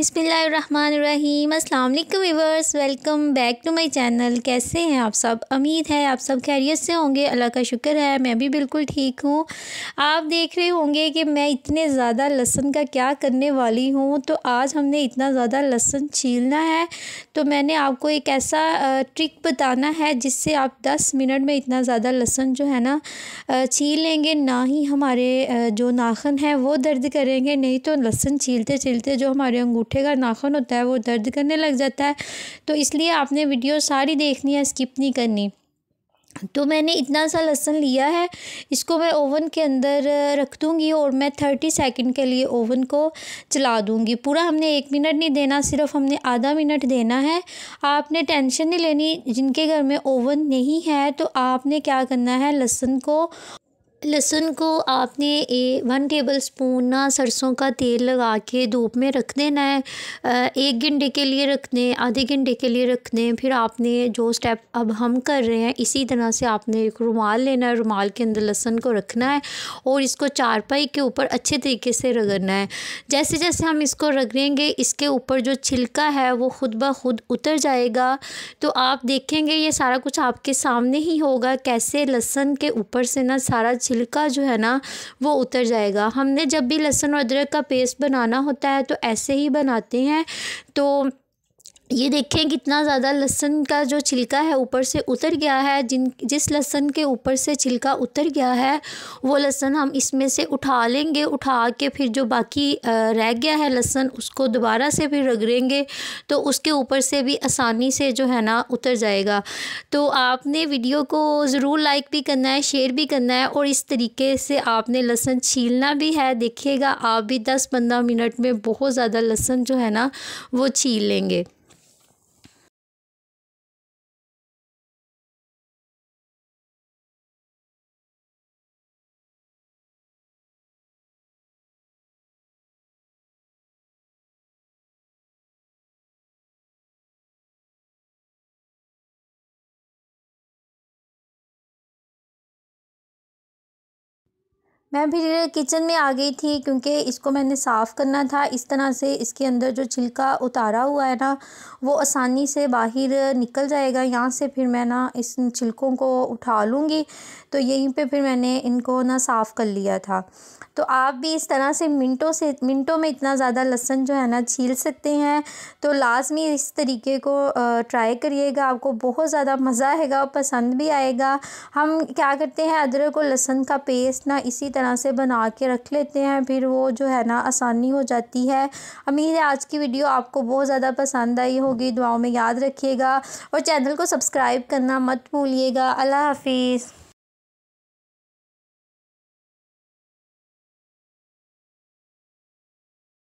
बिसमीम अस्सलाम वालेकुम viewers welcome back to my channel कैसे हैं आप सब उम्मीद है आप सब खैरियत से होंगे अल्लाह का शुक्र है मैं भी बिल्कुल ठीक हूँ आप देख रहे होंगे कि मैं इतने ज़्यादा लहसुन का क्या करने वाली हूँ तो आज हमने इतना ज़्यादा लहसुन छीलना है तो मैंने आपको एक ऐसा ट्रिक बताना है जिससे आप दस मिनट में इतना ज़्यादा लहसन जो है ना छील लेंगे ना ही हमारे जो नाखन है वो दर्द करेंगे नहीं तो लहसन छीलते छीलते जो हमारे अंगूठे अंगूठे का नाखून होता है वो दर्द करने लग जाता है तो इसलिए आपने वीडियो सारी देखनी है स्किप नहीं करनी तो मैंने इतना सा लहसुन लिया है इसको मैं ओवन के अंदर रख दूँगी और मैं थर्टी सेकंड के लिए ओवन को चला दूँगी पूरा हमने एक मिनट नहीं देना सिर्फ हमने आधा मिनट देना है आपने टेंशन नहीं लेनी जिनके घर में ओवन नहीं है तो आपने क्या करना है लहसुन को लहसुन को आपने ए वन टेबल स्पून ना सरसों का तेल लगा के धूप में रख देना है एक घंटे के लिए रख दें आधे घंटे के लिए रख दें फिर आपने जो स्टेप अब हम कर रहे हैं इसी तरह से आपने एक रुमाल लेना है रुमाल के अंदर लहसुन को रखना है और इसको चारपाई के ऊपर अच्छे तरीके से रगड़ना है जैसे जैसे हम इसको रगड़ेंगे इसके ऊपर जो छिलका है वो खुद ब खुद उतर जाएगा तो आप देखेंगे ये सारा कुछ आपके सामने ही होगा कैसे लहसुन के ऊपर से ना सारा छिलका जो है ना वो उतर जाएगा हमने जब भी लहसुन और अदरक का पेस्ट बनाना होता है तो ऐसे ही बनाते हैं तो ये देखें कितना ज़्यादा लहसुन का जो छिलका है ऊपर से उतर गया है जिन जिस लहसुन के ऊपर से छिलका उतर गया है वो लहसुन हम इसमें से उठा लेंगे उठा के फिर जो बाकी रह गया है लहसुन उसको दोबारा से फिर रगड़ेंगे तो उसके ऊपर से भी आसानी से जो है ना उतर जाएगा तो आपने वीडियो को ज़रूर लाइक भी करना है शेयर भी करना है और इस तरीके से आपने लहसुन छीलना भी है देखिएगा आप भी दस पंद्रह मिनट में बहुत ज़्यादा लहसुन जो है ना वो छील लेंगे मैं फिर किचन में आ गई थी क्योंकि इसको मैंने साफ़ करना था इस तरह से इसके अंदर जो छिलका उतारा हुआ है ना वो आसानी से बाहर निकल जाएगा यहाँ से फिर मैं ना इस छिलकों को उठा लूँगी तो यहीं पे फिर मैंने इनको ना साफ़ कर लिया था तो आप भी इस तरह से मिनटों से मिनटों में इतना ज़्यादा लहसन जो है ना छील सकते हैं तो लाजमी इस तरीके को ट्राई करिएगा आपको बहुत ज़्यादा मज़ा आएगा पसंद भी आएगा हम क्या करते हैं अदरक और लहसन का पेस्ट ना इसी तरह से बना के रख लेते हैं फिर वो जो है ना आसानी हो जाती है उम्मीद है आज की वीडियो आपको बहुत ज़्यादा पसंद आई होगी दुआओं में याद रखिएगा और चैनल को सब्सक्राइब करना मत भूलिएगा अल्लाह हाफिज़